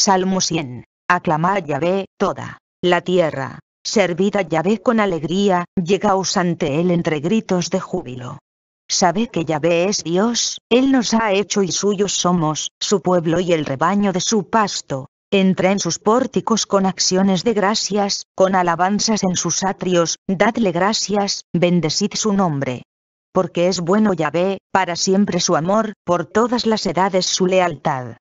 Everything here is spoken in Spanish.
Salmo 100. Aclamad a Yahvé, toda la tierra. Servid a Yahvé con alegría, llegaos ante él entre gritos de júbilo. Sabe que Yahvé es Dios, Él nos ha hecho y suyos somos, su pueblo y el rebaño de su pasto. Entra en sus pórticos con acciones de gracias, con alabanzas en sus atrios, dadle gracias, bendecid su nombre. Porque es bueno Yahvé, para siempre su amor, por todas las edades su lealtad.